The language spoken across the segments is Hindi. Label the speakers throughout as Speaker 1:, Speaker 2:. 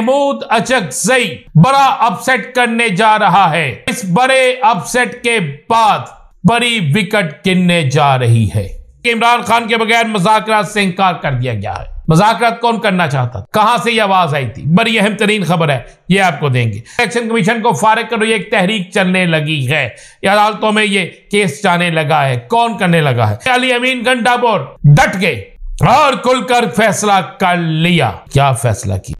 Speaker 1: महमूद अचकजई बड़ा अपसेट करने जा रहा है इस बड़े अपसेट के बाद बड़ी विकेट गिनने जा रही है इमरान खान के बगैर मजाक से इंकार कर दिया गया है मजाक कौन करना चाहता था कहां से यह आवाज आई थी बड़ी अहम तरीन खबर है ये आपको देंगे इलेक्शन कमीशन को फारग करो ये एक तहरीक चलने लगी है अदालतों में ये केस जाने लगा है कौन करने लगा है अली अमीन घंटा डट गए और खुलकर फैसला कर लिया क्या फैसला किया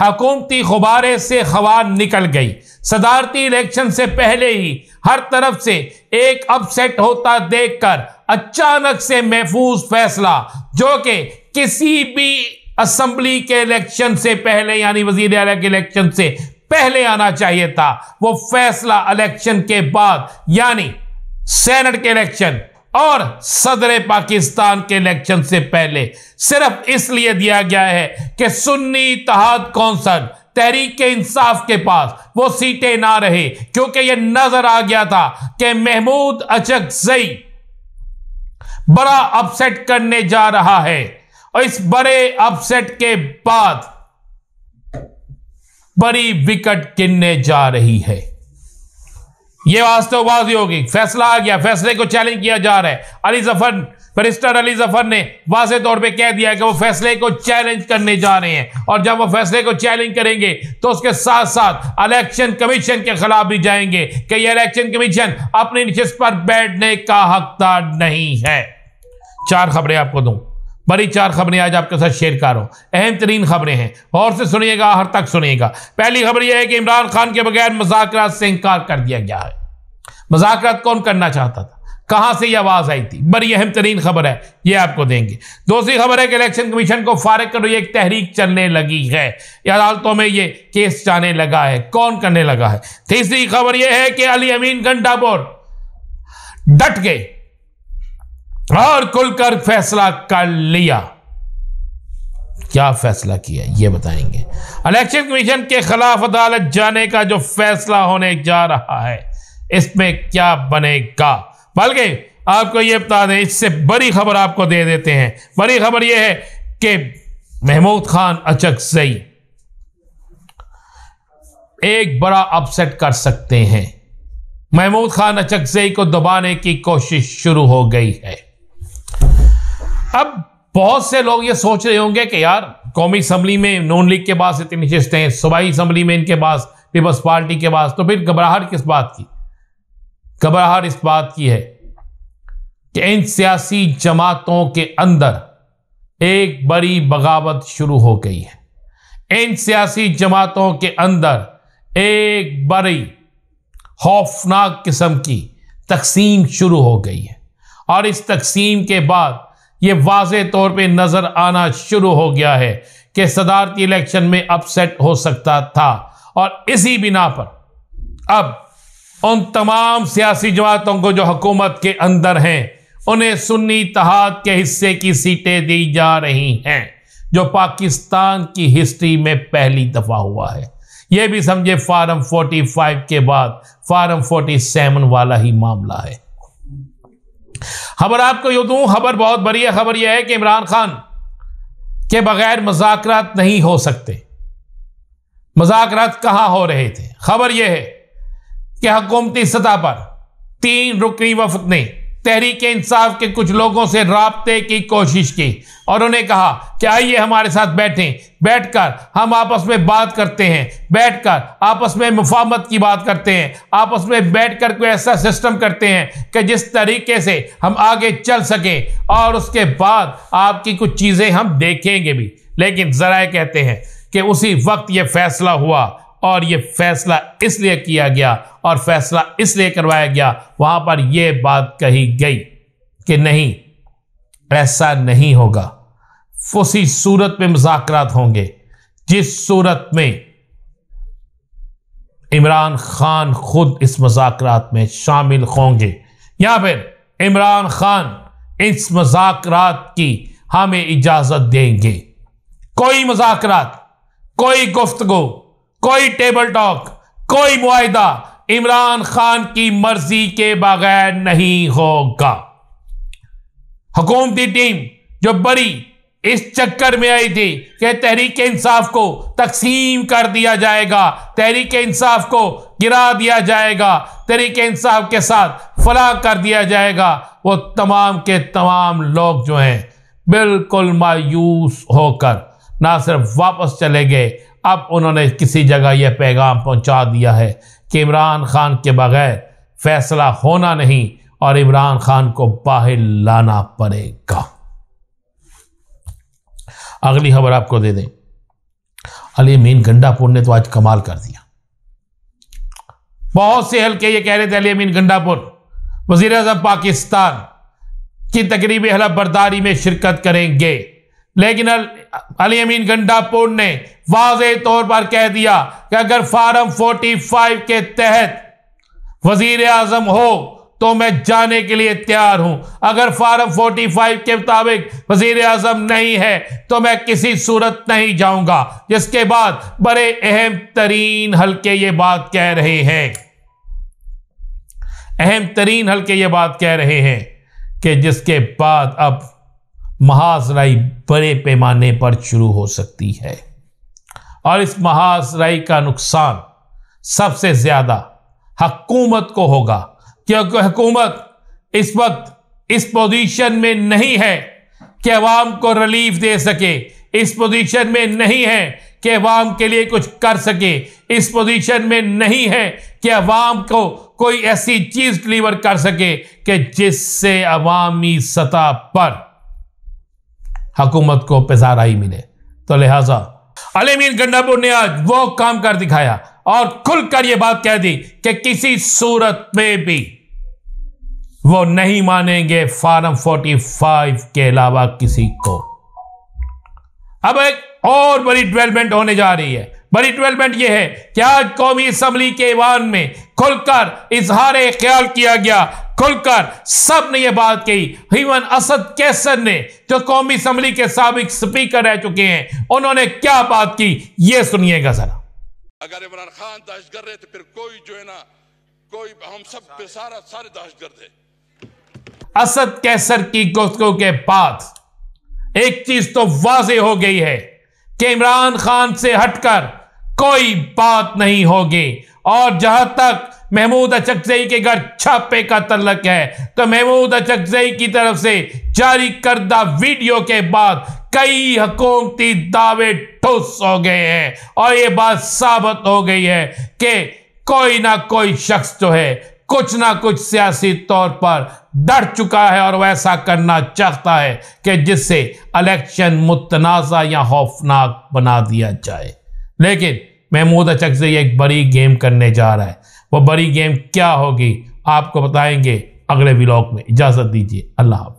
Speaker 1: हकूमती गुबारे से खबर निकल गई सदारती इलेक्शन से पहले ही हर तरफ से एक अपसेट होता देखकर अचानक से महफूज फैसला जो कि किसी भी असम्बली के इलेक्शन से पहले यानी वजीर अला के इलेक्शन से पहले आना चाहिए था वो फैसला इलेक्शन के बाद यानी सेनेट के इलेक्शन और सदर पाकिस्तान के इलेक्शन से पहले सिर्फ इसलिए दिया गया है कि सुन्नी तहाद कौंसल तहरीक इंसाफ के पास वो सीटें ना रहे क्योंकि ये नजर आ गया था कि महमूद अचक जई बड़ा अपसेट करने जा रहा है और इस बड़े अपसेट के बाद बड़ी विकट किनने जा रही है ये वास्तववादी होगी फैसला आ गया फैसले को चैलेंज किया जा रहा है अली जफर बरिस्टर अली जफर ने वाजे तौर पे कह दिया है कि वो फैसले को चैलेंज करने जा रहे हैं और जब वो फैसले को चैलेंज करेंगे तो उसके साथ साथ इलेक्शन कमीशन के खिलाफ भी जाएंगे कि ये इलेक्शन कमीशन अपनी नशस्त पर बैठने का हकदार नहीं है चार खबरें आपको दूं बड़ी चार खबरें आज आपके साथ शेयर कर रहा हूँ अहम तरीन खबरें हैं और से सुनिएगा हर तक सुनिएगा पहली खबर यह है कि इमरान खान के बगैर मुजाकर से इनकार कर दिया गया है मजाकरात कौन करना चाहता था कहां से यह आवाज़ आई थी बड़ी अहम तरीन खबर है यह आपको देंगे दूसरी खबर है कि इलेक्शन कमीशन को फारग करो एक तहरीक चलने लगी है अदालतों में ये केस जाने लगा है कौन करने लगा है तीसरी खबर यह है कि अली अमीन घंटापोर डट गए और खुलकर फैसला कर लिया क्या फैसला किया ये बताएंगे इलेक्शन कमीशन के खिलाफ अदालत जाने का जो फैसला होने जा रहा है इसमें क्या बनेगा बल्कि आपको ये बता दें इससे बड़ी खबर आपको दे देते हैं बड़ी खबर यह है कि महमूद खान अचकजई एक बड़ा अपसेट कर सकते हैं महमूद खान अचकजई को दबाने की कोशिश शुरू हो गई है अब बहुत से लोग ये सोच रहे होंगे कि यार कौमी असम्बली में नून लीग के पास इतनी हैं सूबाई असम्बली में इनके पास पीपल्स पार्टी के पास तो फिर घबराहट किस बात की घबराहट इस बात की है कि इन सियासी जमातों के अंदर एक बड़ी बगावत शुरू हो गई है इन सियासी जमातों के अंदर एक बड़ी खौफनाक किस्म की तकसीम शुरू हो गई है और इस तकसीम के बाद ये वाज तौर पे नज़र आना शुरू हो गया है कि सदारती इलेक्शन में अपसेट हो सकता था और इसी बिना पर अब उन तमाम सियासी जमातों को जो हुकूमत के अंदर हैं उन्हें सुन्नी तहाद के हिस्से की सीटें दी जा रही हैं जो पाकिस्तान की हिस्ट्री में पहली दफ़ा हुआ है यह भी समझे फार्म 45 के बाद फार्म 47 वाला ही मामला है खबर आपको यूं दू खबर बहुत बढ़िया खबर यह है कि इमरान खान के बगैर मजाकरात नहीं हो सकते मजाकरात कहां हो रहे थे खबर यह है कि हकूमती सतह पर तीन रुकनी वफद ने तहरीक इंसाफ के कुछ लोगों से रबते की कोशिश की और उन्हें कहा कि आइए हमारे साथ बैठें बैठकर हम आपस में बात करते हैं बैठकर आपस में मुफामत की बात करते हैं आपस में बैठकर कोई ऐसा सिस्टम करते हैं कि जिस तरीके से हम आगे चल सकें और उसके बाद आपकी कुछ चीज़ें हम देखेंगे भी लेकिन ज़रा कहते हैं कि उसी वक्त ये फैसला हुआ और ये फैसला इसलिए किया गया और फैसला इसलिए करवाया गया वहां पर यह बात कही गई कि नहीं ऐसा नहीं होगा उसी सूरत में मुजाकर होंगे जिस सूरत में इमरान खान खुद इस मजाक में शामिल होंगे या फिर इमरान खान इस मजाक की हमें इजाज़त देंगे कोई मजाक कोई गुफ्तगु कोई टेबल टॉक कोई मुआदा इमरान खान की मर्जी के बगैर नहीं होगा हुकूमती टीम जो बड़ी इस चक्कर में आई थी कि तहरीक इंसाफ को तकसीम कर दिया जाएगा तहरीक इंसाफ को गिरा दिया जाएगा तहरीक इंसाफ के साथ फला कर दिया जाएगा वो तमाम के तमाम लोग जो हैं बिल्कुल मायूस होकर ना सिर्फ वापस चले गए अब उन्होंने किसी जगह यह पैगाम पहुंचा दिया है कि इमरान खान के बगैर फैसला होना नहीं और इमरान खान को बाहर लाना पड़ेगा अगली खबर आपको दे दें अली अमीन गंडापुर ने तो आज कमाल कर दिया बहुत से हल्के ये कह रहे थे अली अमीन गंडापुर वजीर अजम पाकिस्तान की तकरीबी हलफ बर्दारी में शिरकत करेंगे लेकिन अली अमीन गंडापुर ने वाज तौर पर कह दिया कि अगर फार्म 45 के तहत वजीर आजम हो तो मैं जाने के लिए तैयार हूं अगर फार्म 45 के मुताबिक वजीर आजम नहीं है तो मैं किसी सूरत नहीं जाऊंगा जिसके बाद बड़े अहम तरीन हल्के ये बात कह रहे हैं अहम तरीन हल्के ये बात कह रहे हैं कि जिसके बाद अब महाजराई बड़े पैमाने पर शुरू हो सकती है और इस महासराई का नुकसान सबसे ज़्यादा हकूमत को होगा क्योंकि हकूमत इस वक्त इस पोजीशन में नहीं है कि अवाम को रिलीफ दे सके इस पोजीशन में नहीं है कि अवाम के लिए कुछ कर सके इस पोजीशन में नहीं है कि अवाम को कोई ऐसी चीज़ डिलीवर कर सके कि जिससे अवामी सतह पर हुकूमत को पेजाराई मिले तो लिहाजा अलीमीन गंडापुर ने आज वो काम कर दिखाया और खुलकर यह बात कह दी कि किसी सूरत में भी वो नहीं मानेंगे फार्म 45 के अलावा किसी को अब एक और बड़ी डेवलपमेंट होने जा रही है बड़ी डेवलपमेंट यह है कि आज कौमी असम्बली के ईवान में खुलकर इजहार ख्याल किया गया खुलकर सब ने यह बात कही हिमन असद कैसर ने जो कौमी असम्बली के सबक स्पीकर रह चुके हैं उन्होंने क्या बात की ये सुनिएगा जरा अगर इमरान खान दहशत कर रहे तो फिर कोई जो है ना कोई हम सब पे सारा सारे दहशत कर दे असद कैसर की गुस्तों के बाद एक चीज तो वाजे हो गई है कि इमरान खान से हटकर कोई बात नहीं होगी और जहां तक महमूद अचकजई के घर छापे का तल्लक है तो महमूद अचकजई की तरफ से जारी करदा वीडियो के बाद कई हकूमती दावे ठोस हो गए हैं और ये बात साबित हो गई है कि कोई ना कोई शख्स जो है कुछ ना कुछ सियासी तौर पर डर चुका है और वैसा करना चाहता है कि जिससे इलेक्शन मुतनाज़ा या खौफनाक बना दिया जाए लेकिन महमूद अचकजई एक बड़ी गेम करने जा रहा है वो बड़ी गेम क्या होगी आपको बताएंगे अगले व्लॉग में इजाज़त दीजिए अल्लाह हाफ